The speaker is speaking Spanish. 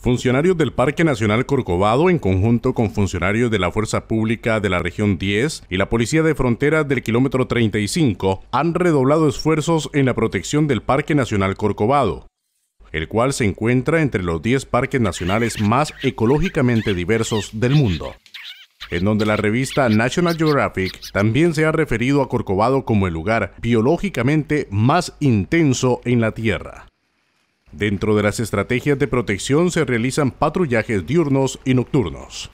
Funcionarios del Parque Nacional Corcovado, en conjunto con funcionarios de la Fuerza Pública de la Región 10 y la Policía de Fronteras del kilómetro 35, han redoblado esfuerzos en la protección del Parque Nacional Corcovado, el cual se encuentra entre los 10 parques nacionales más ecológicamente diversos del mundo, en donde la revista National Geographic también se ha referido a Corcovado como el lugar biológicamente más intenso en la Tierra. Dentro de las estrategias de protección se realizan patrullajes diurnos y nocturnos.